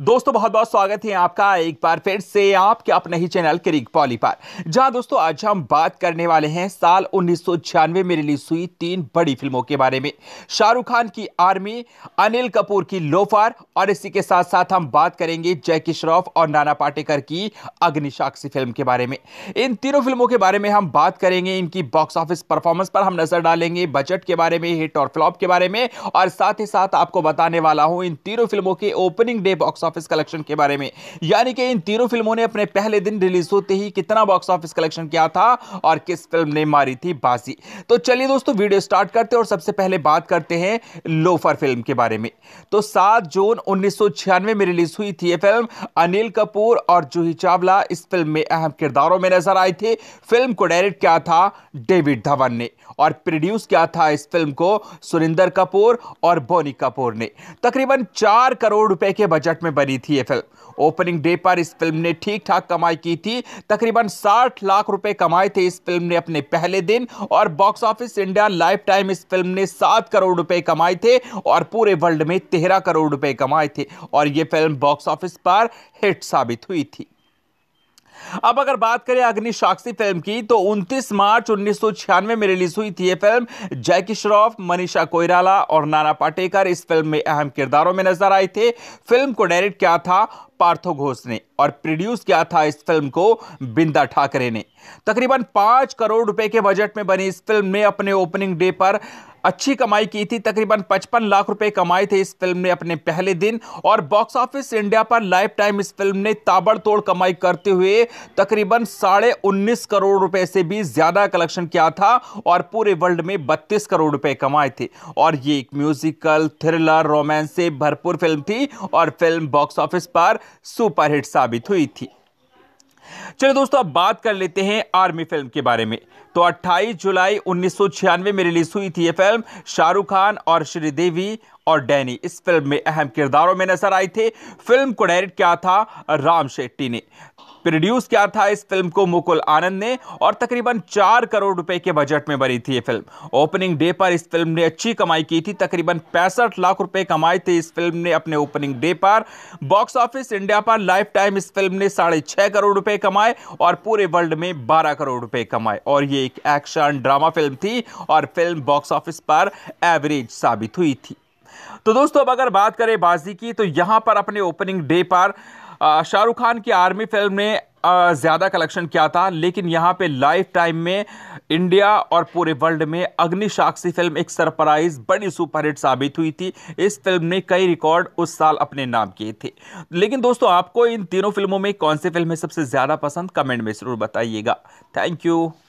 दोस्तों बहुत बहुत स्वागत है आपका एक बार फिर से आपके अपने ही चैनल क्रिक पॉली पर जहां दोस्तों आज हम बात करने वाले हैं साल उन्नीस में रिलीज हुई तीन बड़ी फिल्मों के बारे में शाहरुख खान की आर्मी अनिल कपूर की लोफार और इसी के साथ साथ हम बात करेंगे जैकी श्रॉफ और नाना पाटेकर की अग्निशाक्षी फिल्म के बारे में इन तीनों फिल्मों के बारे में हम बात करेंगे इनकी बॉक्स ऑफिस परफॉर्मेंस पर हम नजर डालेंगे बजट के बारे में हिट और फ्लॉप के बारे में और साथ ही साथ आपको बताने वाला हूँ इन तीनों फिल्मों के opening day box office collection के बारे में यानी कि इन तीनों फिल्मों ने अपने पहले दिन रिलीज होते ही कितना बॉक्स ऑफिस कलेक्शन किया था और किस फिल्म ने मारी थी बाजी तो चलिए दोस्तों वीडियो स्टार्ट करते हैं और सबसे पहले बात करते हैं लोफर फिल्म के बारे में तो सात जून उन्नीस में रिलीज हुई थी ये फिल्म अनिल कपूर और जूही चावला इस फिल्म में अहम किरदारों में नजर आए थे फिल्म को डायरेक्ट किया था डेविड धवन ने और प्रोड्यूस किया था इस फिल्म को सुरेंद्र कपूर और बोनी कपूर ने तकरीबन चार करोड़ रुपए के बजट में बनी थी ये फिल्म ओपनिंग डे पर इस फिल्म ने ठीक ठाक कमाई की थी तकरीबन 60 लाख रुपए कमाए थे इस फिल्म ने अपने पहले दिन और box office India lifetime इस फिल्म ने 7 करोड़ रुपए कमाए थे और पूरे वर्ल्ड में 13 करोड़ रुपए कमाए थे और ये फिल्म बॉक्स ऑफिस पर हिट साबित हुई थी अब अगर बात करें अग्नि साक्षी फिल्म की तो 29 मार्च उन्नीस में रिलीज हुई थी ये फिल्म जैकी श्रॉफ मनीषा कोयराला और नाना पाटेकर इस फिल्म में अहम किरदारों में नजर आए थे फिल्म को डायरेक्ट किया था पार्थो घोष ने और प्रोड्यूस किया था इस फिल्म को बिंदा ठाकरे ने तकरीबन पांच करोड़ रुपए के बजट में बनी इस फिल्म ने अपने ओपनिंग डे पर अच्छी कमाई की थी तकरीबन पचपन लाख रुपए कमाए थे इस फिल्म ने अपने पहले दिन और बॉक्स ऑफिस इंडिया पर लाइफ टाइम इस फिल्म ने ताबड़तोड़ कमाई करते हुए तकरीबन साढ़े उन्नीस करोड़ रुपए से भी ज़्यादा कलेक्शन किया था और पूरे वर्ल्ड में बत्तीस करोड़ रुपए कमाए थे और ये एक म्यूजिकल थ्रिलर रोमांस से भरपूर फिल्म थी और फिल्म बॉक्स ऑफिस पर सुपरहिट साबित हुई थी चलिए दोस्तों अब बात कर लेते हैं आर्मी फिल्म के बारे में तो 28 जुलाई उन्नीस में रिलीज हुई थी ये फिल्म शाहरुख खान और श्रीदेवी और डैनी इस फिल्म में अहम किरदारों में नजर आए थे फिल्म को डायरेक्ट किया था राम शेट्टी ने प्रोड्यूस किया था इस फिल्म को मुकुल आनंद ने और तकरीबन चार करोड़ रुपए के बजट में बनी थी ये फिल्म ओपनिंग डे पर इस फिल्म ने अच्छी कमाई की थी तकरीबन पैंसठ लाख रुपए कमाए थे इस फिल्म ने अपने ओपनिंग डे पर बॉक्स ऑफिस इंडिया पर लाइफ टाइम इस फिल्म ने साढ़े छः करोड़ रुपए कमाए और पूरे वर्ल्ड में बारह करोड़ रुपए कमाए और ये एक एक्शन ड्रामा फिल्म थी और फिल्म बॉक्स ऑफिस पर एवरेज साबित हुई थी तो दोस्तों अब अगर बात करें बाजी की तो यहाँ पर अपने ओपनिंग डे पर शाहरुख खान की आर्मी फिल्म ने ज़्यादा कलेक्शन किया था लेकिन यहाँ पे लाइफ टाइम में इंडिया और पूरे वर्ल्ड में अग्नि साक्षी फिल्म एक सरप्राइज बड़ी सुपरहिट साबित हुई थी इस फिल्म ने कई रिकॉर्ड उस साल अपने नाम किए थे लेकिन दोस्तों आपको इन तीनों फिल्मों में कौन सी फिल्म सबसे ज़्यादा पसंद कमेंट में ज़रूर बताइएगा थैंक यू